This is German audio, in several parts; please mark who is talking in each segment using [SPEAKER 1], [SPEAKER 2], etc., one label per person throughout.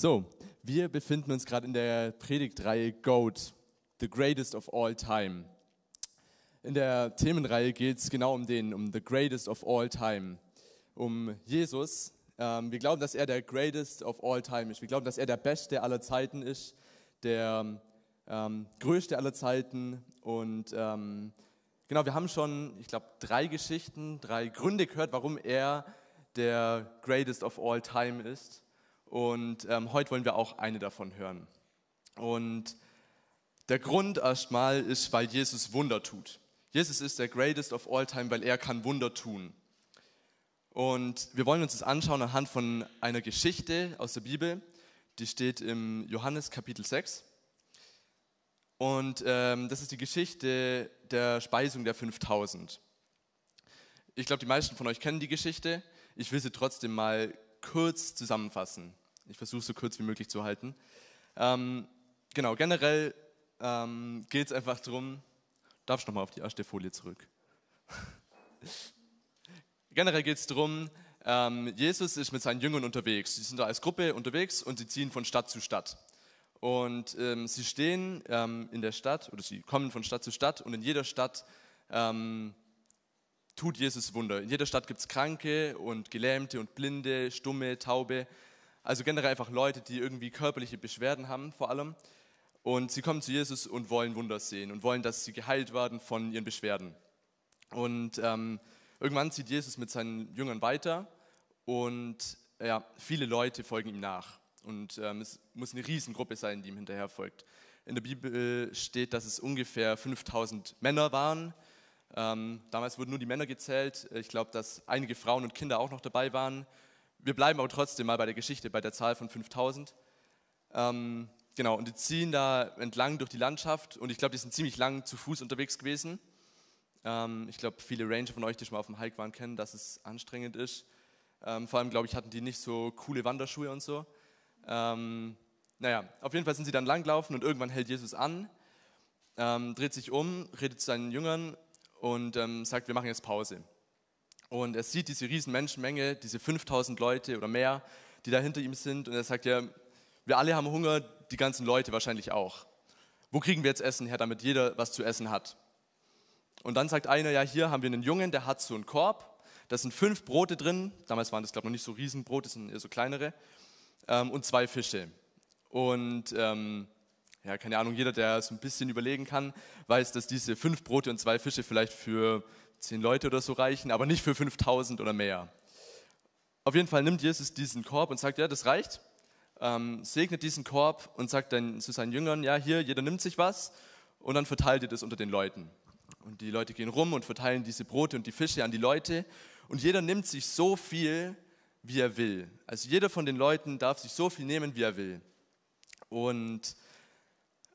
[SPEAKER 1] So, wir befinden uns gerade in der Predigtreihe Goat, The Greatest of All Time. In der Themenreihe geht es genau um den, um The Greatest of All Time, um Jesus. Ähm, wir glauben, dass er der Greatest of All Time ist. Wir glauben, dass er der Beste aller Zeiten ist, der ähm, Größte aller Zeiten. Und ähm, genau, wir haben schon, ich glaube, drei Geschichten, drei Gründe gehört, warum er der Greatest of All Time ist. Und ähm, heute wollen wir auch eine davon hören. Und der Grund erstmal ist, weil Jesus Wunder tut. Jesus ist der greatest of all time, weil er kann Wunder tun. Und wir wollen uns das anschauen anhand von einer Geschichte aus der Bibel, die steht im Johannes Kapitel 6. Und ähm, das ist die Geschichte der Speisung der 5000. Ich glaube, die meisten von euch kennen die Geschichte. Ich will sie trotzdem mal kurz zusammenfassen. Ich versuche so kurz wie möglich zu halten. Ähm, genau, generell ähm, geht es einfach darum, darf ich nochmal auf die erste Folie zurück? generell geht es darum, ähm, Jesus ist mit seinen Jüngern unterwegs. Sie sind da als Gruppe unterwegs und sie ziehen von Stadt zu Stadt. Und ähm, sie stehen ähm, in der Stadt oder sie kommen von Stadt zu Stadt und in jeder Stadt ähm, tut Jesus Wunder. In jeder Stadt gibt es Kranke und Gelähmte und Blinde, Stumme, Taube also generell einfach Leute, die irgendwie körperliche Beschwerden haben vor allem. Und sie kommen zu Jesus und wollen Wunder sehen und wollen, dass sie geheilt werden von ihren Beschwerden. Und ähm, irgendwann zieht Jesus mit seinen Jüngern weiter und ja, viele Leute folgen ihm nach. Und ähm, es muss eine Riesengruppe sein, die ihm hinterher folgt. In der Bibel steht, dass es ungefähr 5000 Männer waren. Ähm, damals wurden nur die Männer gezählt. Ich glaube, dass einige Frauen und Kinder auch noch dabei waren wir bleiben aber trotzdem mal bei der Geschichte, bei der Zahl von 5000. Ähm, genau, und die ziehen da entlang durch die Landschaft und ich glaube, die sind ziemlich lang zu Fuß unterwegs gewesen. Ähm, ich glaube, viele Ranger von euch, die schon mal auf dem Hike waren, kennen, dass es anstrengend ist. Ähm, vor allem, glaube ich, hatten die nicht so coole Wanderschuhe und so. Ähm, naja, auf jeden Fall sind sie dann langgelaufen und irgendwann hält Jesus an, ähm, dreht sich um, redet zu seinen Jüngern und ähm, sagt, wir machen jetzt Pause. Und er sieht diese riesen Menschenmenge, diese 5000 Leute oder mehr, die da hinter ihm sind. Und er sagt ja, wir alle haben Hunger, die ganzen Leute wahrscheinlich auch. Wo kriegen wir jetzt Essen her, damit jeder was zu essen hat? Und dann sagt einer, ja, hier haben wir einen Jungen, der hat so einen Korb, da sind fünf Brote drin, damals waren das, glaube ich, noch nicht so Riesenbrote, das sind eher so kleinere, ähm, und zwei Fische. Und ähm, ja, keine Ahnung, jeder, der so ein bisschen überlegen kann, weiß, dass diese fünf Brote und zwei Fische vielleicht für zehn Leute oder so reichen, aber nicht für 5000 oder mehr. Auf jeden Fall nimmt Jesus diesen Korb und sagt, ja, das reicht. Ähm, segnet diesen Korb und sagt dann zu seinen Jüngern, ja, hier, jeder nimmt sich was und dann verteilt ihr das unter den Leuten. Und die Leute gehen rum und verteilen diese Brote und die Fische an die Leute und jeder nimmt sich so viel, wie er will. Also jeder von den Leuten darf sich so viel nehmen, wie er will. Und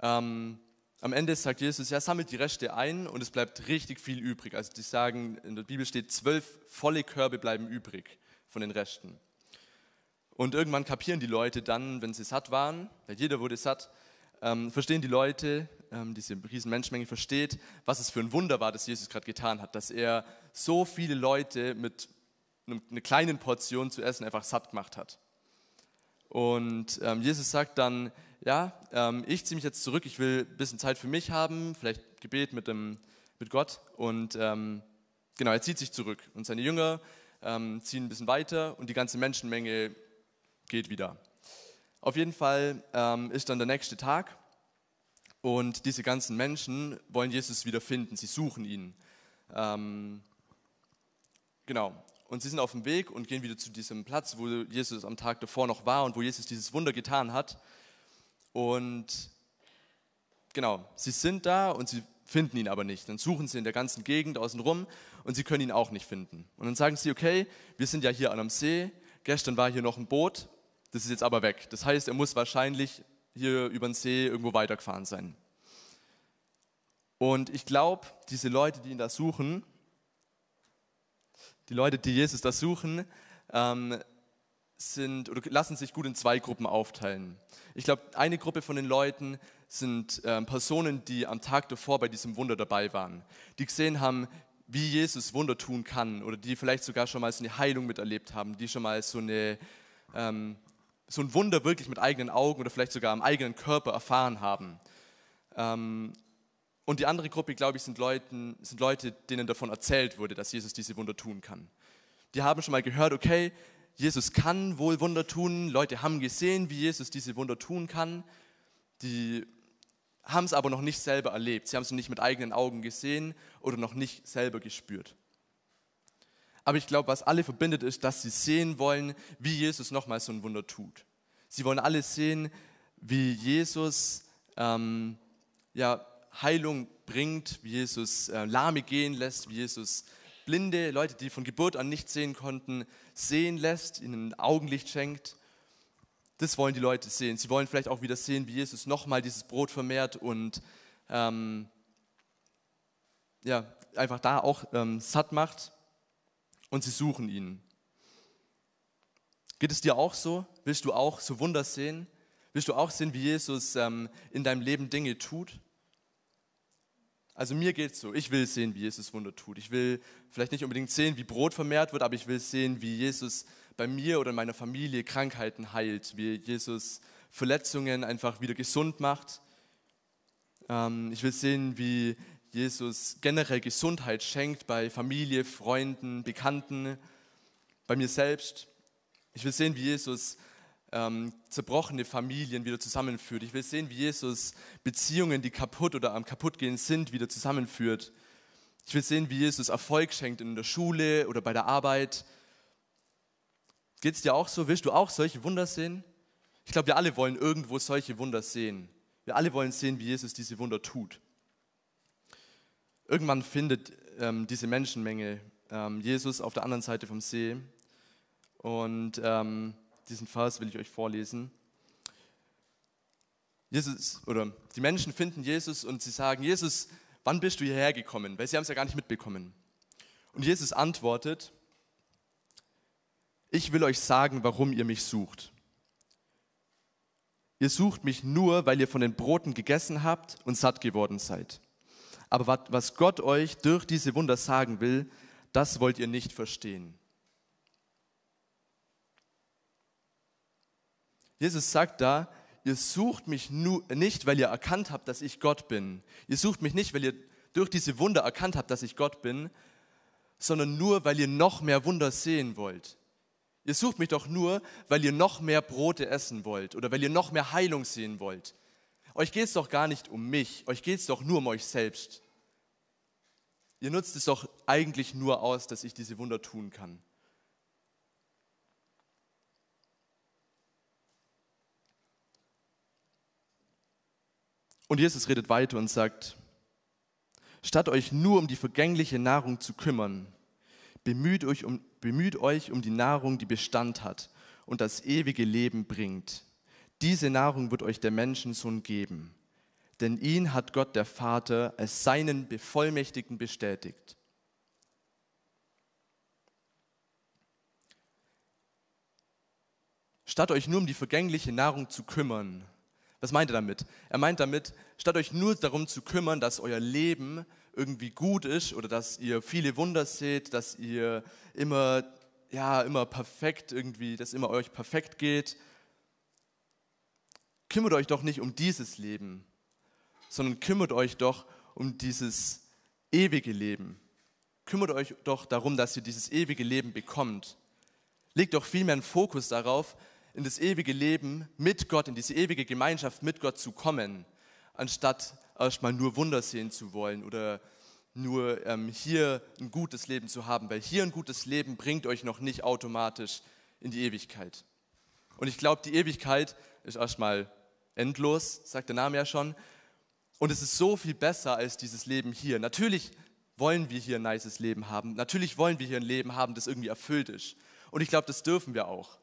[SPEAKER 1] ähm, am Ende sagt Jesus, ja, sammelt die Reste ein und es bleibt richtig viel übrig. Also die sagen, in der Bibel steht, zwölf volle Körbe bleiben übrig von den Resten. Und irgendwann kapieren die Leute dann, wenn sie satt waren, weil jeder wurde satt, ähm, verstehen die Leute, ähm, diese riesen Menschenmenge versteht, was es für ein Wunder war, dass Jesus gerade getan hat, dass er so viele Leute mit einer kleinen Portion zu essen einfach satt gemacht hat. Und ähm, Jesus sagt dann, ja, ähm, ich ziehe mich jetzt zurück, ich will ein bisschen Zeit für mich haben, vielleicht Gebet mit, dem, mit Gott. Und ähm, genau, er zieht sich zurück. Und seine Jünger ähm, ziehen ein bisschen weiter und die ganze Menschenmenge geht wieder. Auf jeden Fall ähm, ist dann der nächste Tag und diese ganzen Menschen wollen Jesus wieder finden, sie suchen ihn. Ähm, genau, und sie sind auf dem Weg und gehen wieder zu diesem Platz, wo Jesus am Tag davor noch war und wo Jesus dieses Wunder getan hat. Und genau, sie sind da und sie finden ihn aber nicht. Dann suchen sie in der ganzen Gegend außen rum und sie können ihn auch nicht finden. Und dann sagen sie, okay, wir sind ja hier an einem See, gestern war hier noch ein Boot, das ist jetzt aber weg. Das heißt, er muss wahrscheinlich hier über den See irgendwo weitergefahren sein. Und ich glaube, diese Leute, die ihn da suchen, die Leute, die Jesus da suchen, ähm, sind oder lassen sich gut in zwei Gruppen aufteilen. Ich glaube, eine Gruppe von den Leuten sind äh, Personen, die am Tag davor bei diesem Wunder dabei waren, die gesehen haben, wie Jesus Wunder tun kann oder die vielleicht sogar schon mal so eine Heilung miterlebt haben, die schon mal so, eine, ähm, so ein Wunder wirklich mit eigenen Augen oder vielleicht sogar am eigenen Körper erfahren haben. Ähm, und die andere Gruppe, glaube ich, sind, Leuten, sind Leute, denen davon erzählt wurde, dass Jesus diese Wunder tun kann. Die haben schon mal gehört, okay, Jesus kann wohl Wunder tun. Leute haben gesehen, wie Jesus diese Wunder tun kann. Die haben es aber noch nicht selber erlebt. Sie haben es noch nicht mit eigenen Augen gesehen oder noch nicht selber gespürt. Aber ich glaube, was alle verbindet, ist, dass sie sehen wollen, wie Jesus nochmal so ein Wunder tut. Sie wollen alle sehen, wie Jesus ähm, ja, Heilung bringt, wie Jesus äh, Lahme gehen lässt, wie Jesus Blinde, Leute, die von Geburt an nicht sehen konnten, sehen lässt, ihnen Augenlicht schenkt. Das wollen die Leute sehen. Sie wollen vielleicht auch wieder sehen, wie Jesus nochmal dieses Brot vermehrt und ähm, ja, einfach da auch ähm, satt macht. Und sie suchen ihn. Geht es dir auch so? Willst du auch so Wunder sehen? Willst du auch sehen, wie Jesus ähm, in deinem Leben Dinge tut? Also mir geht es so. Ich will sehen, wie Jesus Wunder tut. Ich will vielleicht nicht unbedingt sehen, wie Brot vermehrt wird, aber ich will sehen, wie Jesus bei mir oder in meiner Familie Krankheiten heilt, wie Jesus Verletzungen einfach wieder gesund macht. Ähm, ich will sehen, wie Jesus generell Gesundheit schenkt bei Familie, Freunden, Bekannten, bei mir selbst. Ich will sehen, wie Jesus ähm, zerbrochene Familien wieder zusammenführt. Ich will sehen, wie Jesus Beziehungen, die kaputt oder am kaputtgehen sind, wieder zusammenführt. Ich will sehen, wie Jesus Erfolg schenkt in der Schule oder bei der Arbeit. Geht es dir auch so? Willst du auch solche Wunder sehen? Ich glaube, wir alle wollen irgendwo solche Wunder sehen. Wir alle wollen sehen, wie Jesus diese Wunder tut. Irgendwann findet ähm, diese Menschenmenge ähm, Jesus auf der anderen Seite vom See und ähm, diesen Vers will ich euch vorlesen. Jesus oder die Menschen finden Jesus und sie sagen, Jesus, wann bist du hierher gekommen? Weil sie haben es ja gar nicht mitbekommen. Und Jesus antwortet, ich will euch sagen, warum ihr mich sucht. Ihr sucht mich nur, weil ihr von den Broten gegessen habt und satt geworden seid. Aber was Gott euch durch diese Wunder sagen will, das wollt ihr nicht verstehen. Jesus sagt da, ihr sucht mich nu, nicht, weil ihr erkannt habt, dass ich Gott bin. Ihr sucht mich nicht, weil ihr durch diese Wunder erkannt habt, dass ich Gott bin, sondern nur, weil ihr noch mehr Wunder sehen wollt. Ihr sucht mich doch nur, weil ihr noch mehr Brote essen wollt oder weil ihr noch mehr Heilung sehen wollt. Euch geht es doch gar nicht um mich, euch geht es doch nur um euch selbst. Ihr nutzt es doch eigentlich nur aus, dass ich diese Wunder tun kann. Und Jesus redet weiter und sagt, statt euch nur um die vergängliche Nahrung zu kümmern, bemüht euch um, bemüht euch um die Nahrung, die Bestand hat und das ewige Leben bringt. Diese Nahrung wird euch der Menschensohn geben, denn ihn hat Gott der Vater als seinen Bevollmächtigten bestätigt. Statt euch nur um die vergängliche Nahrung zu kümmern, was meint er damit? Er meint damit, statt euch nur darum zu kümmern, dass euer Leben irgendwie gut ist oder dass ihr viele Wunder seht, dass ihr immer, ja, immer perfekt irgendwie, dass immer euch perfekt geht, kümmert euch doch nicht um dieses Leben, sondern kümmert euch doch um dieses ewige Leben. Kümmert euch doch darum, dass ihr dieses ewige Leben bekommt. Legt doch vielmehr einen Fokus darauf, in das ewige Leben mit Gott, in diese ewige Gemeinschaft mit Gott zu kommen, anstatt erstmal nur Wunder sehen zu wollen oder nur ähm, hier ein gutes Leben zu haben, weil hier ein gutes Leben bringt euch noch nicht automatisch in die Ewigkeit. Und ich glaube, die Ewigkeit ist erstmal endlos, sagt der Name ja schon. Und es ist so viel besser als dieses Leben hier. Natürlich wollen wir hier ein nices Leben haben. Natürlich wollen wir hier ein Leben haben, das irgendwie erfüllt ist. Und ich glaube, das dürfen wir auch.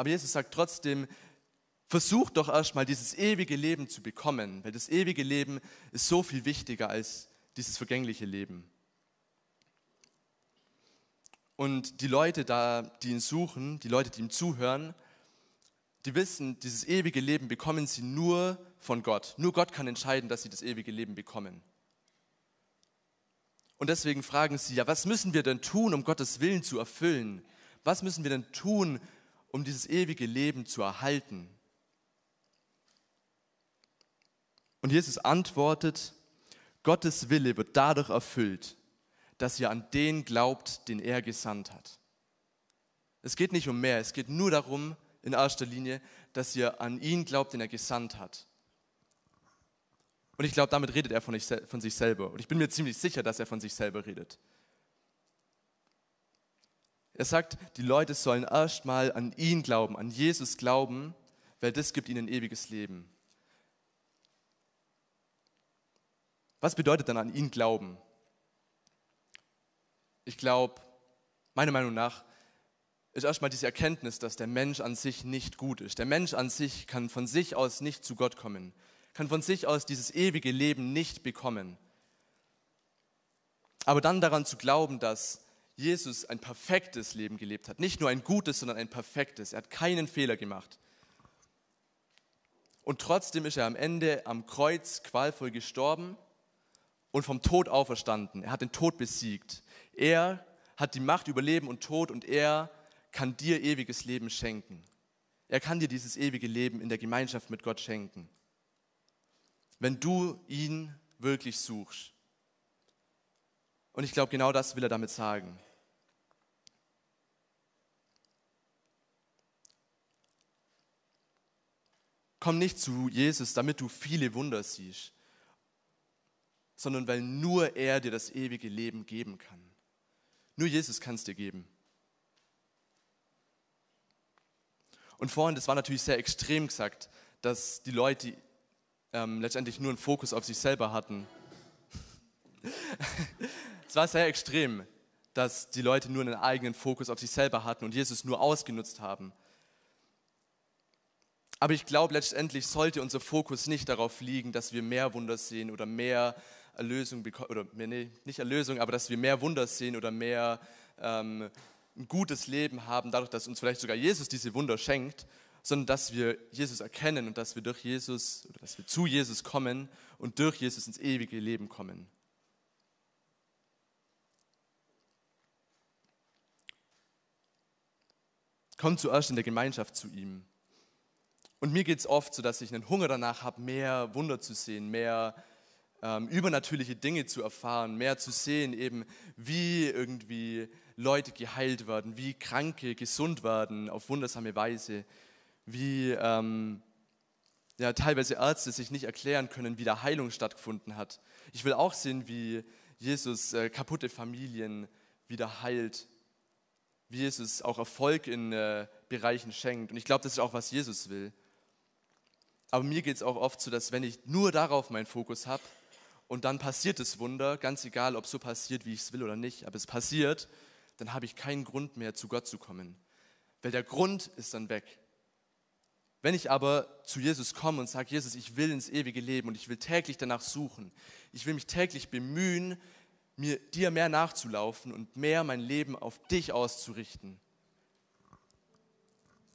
[SPEAKER 1] Aber Jesus sagt trotzdem, versuch doch erstmal dieses ewige Leben zu bekommen, weil das ewige Leben ist so viel wichtiger als dieses vergängliche Leben. Und die Leute da, die ihn suchen, die Leute, die ihm zuhören, die wissen, dieses ewige Leben bekommen sie nur von Gott. Nur Gott kann entscheiden, dass sie das ewige Leben bekommen. Und deswegen fragen sie, ja, was müssen wir denn tun, um Gottes Willen zu erfüllen? Was müssen wir denn tun, um dieses ewige Leben zu erhalten. Und Jesus antwortet, Gottes Wille wird dadurch erfüllt, dass ihr an den glaubt, den er gesandt hat. Es geht nicht um mehr, es geht nur darum, in erster Linie, dass ihr an ihn glaubt, den er gesandt hat. Und ich glaube, damit redet er von, sich selber. Und ich bin mir ziemlich sicher, dass er von sich selber redet. Er sagt, die Leute sollen erstmal an ihn glauben, an Jesus glauben, weil das gibt ihnen ein ewiges Leben. Was bedeutet dann an ihn glauben? Ich glaube, meiner Meinung nach, ist erstmal diese Erkenntnis, dass der Mensch an sich nicht gut ist. Der Mensch an sich kann von sich aus nicht zu Gott kommen, kann von sich aus dieses ewige Leben nicht bekommen. Aber dann daran zu glauben, dass Jesus ein perfektes Leben gelebt hat. Nicht nur ein gutes, sondern ein perfektes. Er hat keinen Fehler gemacht. Und trotzdem ist er am Ende am Kreuz qualvoll gestorben und vom Tod auferstanden. Er hat den Tod besiegt. Er hat die Macht über Leben und Tod und er kann dir ewiges Leben schenken. Er kann dir dieses ewige Leben in der Gemeinschaft mit Gott schenken. Wenn du ihn wirklich suchst. Und ich glaube, genau das will er damit sagen. Komm nicht zu Jesus, damit du viele Wunder siehst, sondern weil nur er dir das ewige Leben geben kann. Nur Jesus kann es dir geben. Und vorhin, das war natürlich sehr extrem gesagt, dass die Leute ähm, letztendlich nur einen Fokus auf sich selber hatten. es war sehr extrem, dass die Leute nur einen eigenen Fokus auf sich selber hatten und Jesus nur ausgenutzt haben. Aber ich glaube, letztendlich sollte unser Fokus nicht darauf liegen, dass wir mehr Wunder sehen oder mehr Erlösung bekommen, oder nee, nicht Erlösung, aber dass wir mehr Wunder sehen oder mehr ähm, ein gutes Leben haben, dadurch, dass uns vielleicht sogar Jesus diese Wunder schenkt, sondern dass wir Jesus erkennen und dass wir durch Jesus, oder dass wir zu Jesus kommen und durch Jesus ins ewige Leben kommen. Komm zuerst in der Gemeinschaft zu ihm. Und mir geht es oft so, dass ich einen Hunger danach habe, mehr Wunder zu sehen, mehr ähm, übernatürliche Dinge zu erfahren, mehr zu sehen, eben wie irgendwie Leute geheilt werden, wie Kranke gesund werden auf wundersame Weise, wie ähm, ja, teilweise Ärzte sich nicht erklären können, wie da Heilung stattgefunden hat. Ich will auch sehen, wie Jesus äh, kaputte Familien wieder heilt, wie Jesus auch Erfolg in äh, Bereichen schenkt. Und ich glaube, das ist auch, was Jesus will. Aber mir geht es auch oft so, dass wenn ich nur darauf meinen Fokus habe und dann passiert das Wunder, ganz egal, ob es so passiert, wie ich es will oder nicht, aber es passiert, dann habe ich keinen Grund mehr, zu Gott zu kommen. Weil der Grund ist dann weg. Wenn ich aber zu Jesus komme und sage, Jesus, ich will ins ewige Leben und ich will täglich danach suchen, ich will mich täglich bemühen, mir dir mehr nachzulaufen und mehr mein Leben auf dich auszurichten,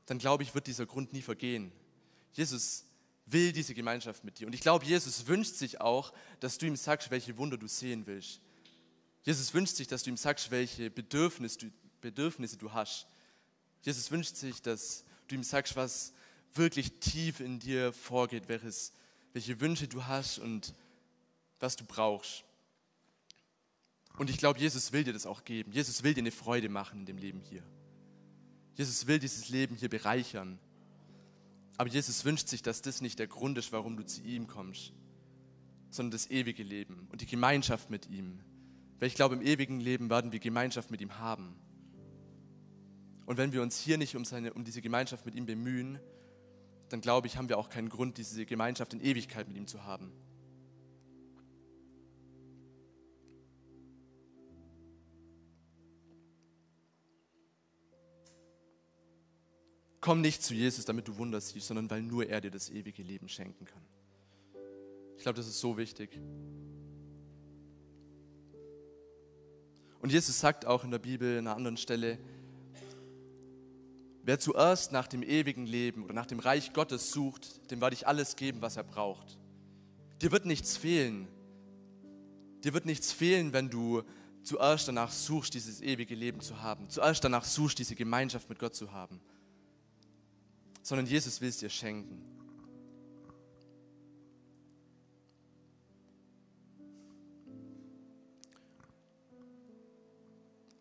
[SPEAKER 1] dann glaube ich, wird dieser Grund nie vergehen. Jesus will diese Gemeinschaft mit dir. Und ich glaube, Jesus wünscht sich auch, dass du ihm sagst, welche Wunder du sehen willst. Jesus wünscht sich, dass du ihm sagst, welche Bedürfnisse du, Bedürfnisse du hast. Jesus wünscht sich, dass du ihm sagst, was wirklich tief in dir vorgeht, welches, welche Wünsche du hast und was du brauchst. Und ich glaube, Jesus will dir das auch geben. Jesus will dir eine Freude machen in dem Leben hier. Jesus will dieses Leben hier bereichern. Aber Jesus wünscht sich, dass das nicht der Grund ist, warum du zu ihm kommst, sondern das ewige Leben und die Gemeinschaft mit ihm. Weil ich glaube, im ewigen Leben werden wir Gemeinschaft mit ihm haben. Und wenn wir uns hier nicht um, seine, um diese Gemeinschaft mit ihm bemühen, dann glaube ich, haben wir auch keinen Grund, diese Gemeinschaft in Ewigkeit mit ihm zu haben. Komm nicht zu Jesus, damit du Wunder siehst, sondern weil nur er dir das ewige Leben schenken kann. Ich glaube, das ist so wichtig. Und Jesus sagt auch in der Bibel an einer anderen Stelle, wer zuerst nach dem ewigen Leben oder nach dem Reich Gottes sucht, dem werde ich alles geben, was er braucht. Dir wird nichts fehlen. Dir wird nichts fehlen, wenn du zuerst danach suchst, dieses ewige Leben zu haben, zuerst danach suchst, diese Gemeinschaft mit Gott zu haben sondern Jesus will es dir schenken.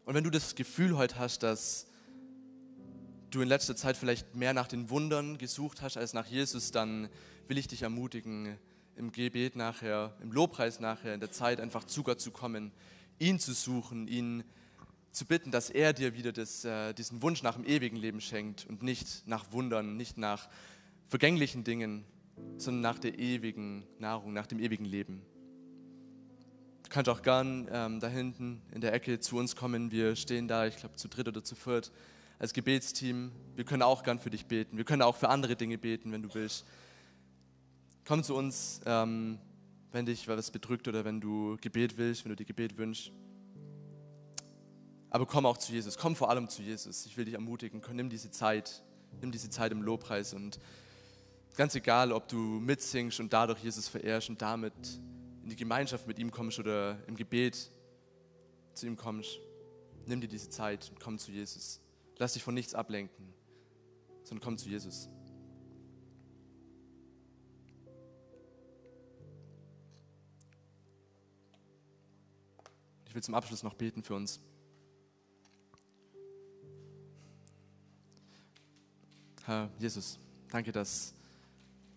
[SPEAKER 1] Und wenn du das Gefühl heute hast, dass du in letzter Zeit vielleicht mehr nach den Wundern gesucht hast als nach Jesus, dann will ich dich ermutigen, im Gebet nachher, im Lobpreis nachher, in der Zeit einfach zu Gott zu kommen, ihn zu suchen, ihn zu zu bitten, dass er dir wieder das, äh, diesen Wunsch nach dem ewigen Leben schenkt und nicht nach Wundern, nicht nach vergänglichen Dingen, sondern nach der ewigen Nahrung, nach dem ewigen Leben. Du kannst auch gern ähm, da hinten in der Ecke zu uns kommen. Wir stehen da, ich glaube, zu dritt oder zu viert als Gebetsteam. Wir können auch gern für dich beten. Wir können auch für andere Dinge beten, wenn du willst. Komm zu uns, ähm, wenn dich was bedrückt oder wenn du Gebet willst, wenn du dir Gebet wünschst. Aber komm auch zu Jesus, komm vor allem zu Jesus. Ich will dich ermutigen, nimm diese Zeit, nimm diese Zeit im Lobpreis und ganz egal, ob du mitsingst und dadurch Jesus verehrst und damit in die Gemeinschaft mit ihm kommst oder im Gebet zu ihm kommst, nimm dir diese Zeit und komm zu Jesus. Lass dich von nichts ablenken, sondern komm zu Jesus. Ich will zum Abschluss noch beten für uns. Herr Jesus, danke, dass,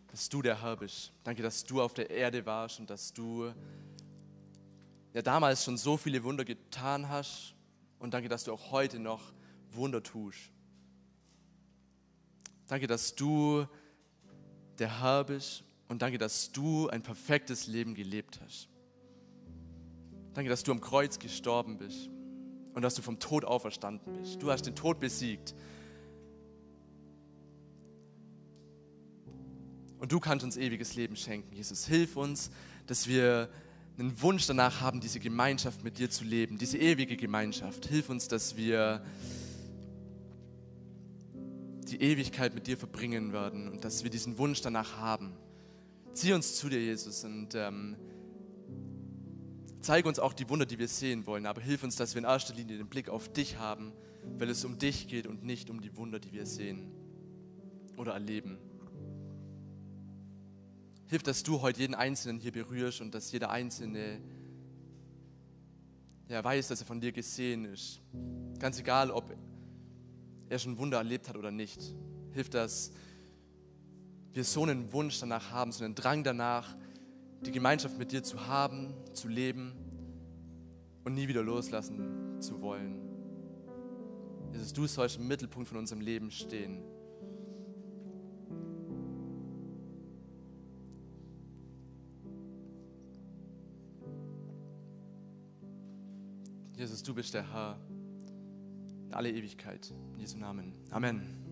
[SPEAKER 1] dass du der Herr bist. Danke, dass du auf der Erde warst und dass du ja damals schon so viele Wunder getan hast. Und danke, dass du auch heute noch Wunder tust. Danke, dass du der Herr bist und danke, dass du ein perfektes Leben gelebt hast. Danke, dass du am Kreuz gestorben bist und dass du vom Tod auferstanden bist. Du hast den Tod besiegt. Und du kannst uns ewiges Leben schenken. Jesus, hilf uns, dass wir einen Wunsch danach haben, diese Gemeinschaft mit dir zu leben, diese ewige Gemeinschaft. Hilf uns, dass wir die Ewigkeit mit dir verbringen werden und dass wir diesen Wunsch danach haben. Zieh uns zu dir, Jesus, und ähm, zeige uns auch die Wunder, die wir sehen wollen, aber hilf uns, dass wir in erster Linie den Blick auf dich haben, weil es um dich geht und nicht um die Wunder, die wir sehen oder erleben. Hilf, dass du heute jeden Einzelnen hier berührst und dass jeder Einzelne ja, weiß, dass er von dir gesehen ist. Ganz egal, ob er schon Wunder erlebt hat oder nicht. Hilf, dass wir so einen Wunsch danach haben, so einen Drang danach, die Gemeinschaft mit dir zu haben, zu leben und nie wieder loslassen zu wollen. Jesus, du sollst im Mittelpunkt von unserem Leben stehen. Jesus, du bist der Herr in alle Ewigkeit. In Jesu Namen. Amen.